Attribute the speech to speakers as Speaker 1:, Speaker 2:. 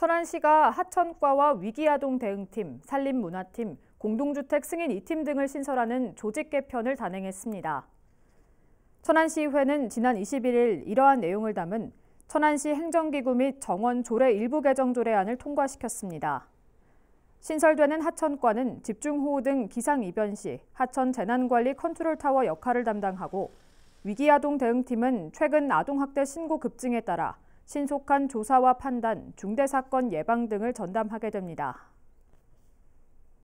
Speaker 1: 천안시가 하천과와 위기아동 대응팀, 산림문화팀, 공동주택 승인 2팀 등을 신설하는 조직 개편을 단행했습니다. 천안시의회는 지난 21일 이러한 내용을 담은 천안시 행정기구 및 정원 조례 일부 개정 조례안을 통과시켰습니다. 신설되는 하천과는 집중호우 등 기상이변 시 하천 재난관리 컨트롤타워 역할을 담당하고 위기아동 대응팀은 최근 아동학대 신고 급증에 따라 신속한 조사와 판단, 중대 사건 예방 등을 전담하게 됩니다.